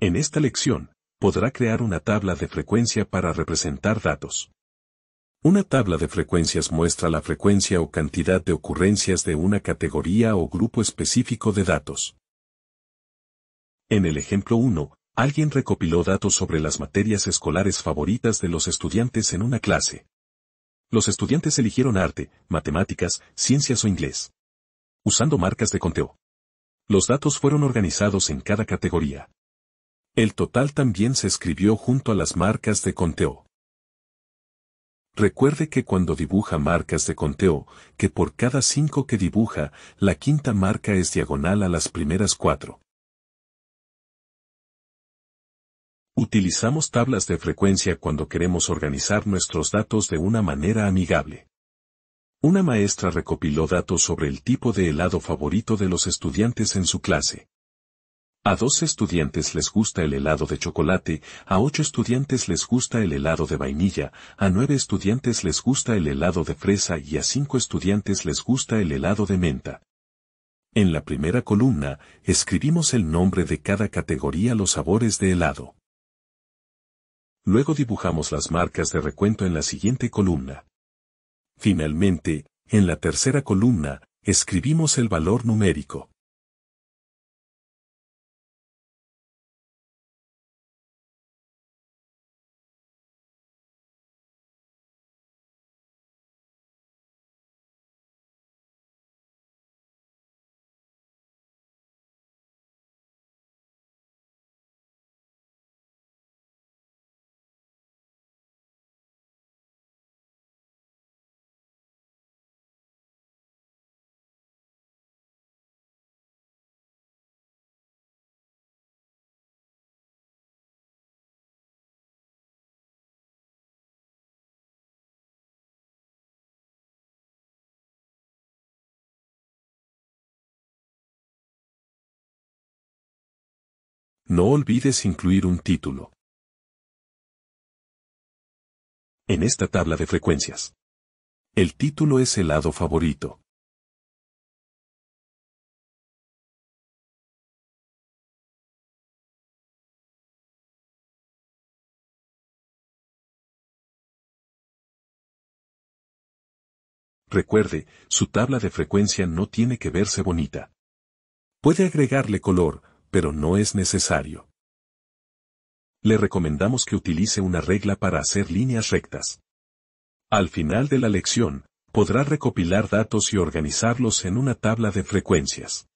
En esta lección, podrá crear una tabla de frecuencia para representar datos. Una tabla de frecuencias muestra la frecuencia o cantidad de ocurrencias de una categoría o grupo específico de datos. En el ejemplo 1, alguien recopiló datos sobre las materias escolares favoritas de los estudiantes en una clase. Los estudiantes eligieron arte, matemáticas, ciencias o inglés. Usando marcas de conteo. Los datos fueron organizados en cada categoría. El total también se escribió junto a las marcas de conteo. Recuerde que cuando dibuja marcas de conteo, que por cada cinco que dibuja, la quinta marca es diagonal a las primeras cuatro. Utilizamos tablas de frecuencia cuando queremos organizar nuestros datos de una manera amigable. Una maestra recopiló datos sobre el tipo de helado favorito de los estudiantes en su clase. A dos estudiantes les gusta el helado de chocolate, a ocho estudiantes les gusta el helado de vainilla, a nueve estudiantes les gusta el helado de fresa y a cinco estudiantes les gusta el helado de menta. En la primera columna, escribimos el nombre de cada categoría los sabores de helado. Luego dibujamos las marcas de recuento en la siguiente columna. Finalmente, en la tercera columna, escribimos el valor numérico. No olvides incluir un título. En esta tabla de frecuencias. El título es el lado favorito. Recuerde, su tabla de frecuencia no tiene que verse bonita. Puede agregarle color, pero no es necesario. Le recomendamos que utilice una regla para hacer líneas rectas. Al final de la lección, podrá recopilar datos y organizarlos en una tabla de frecuencias.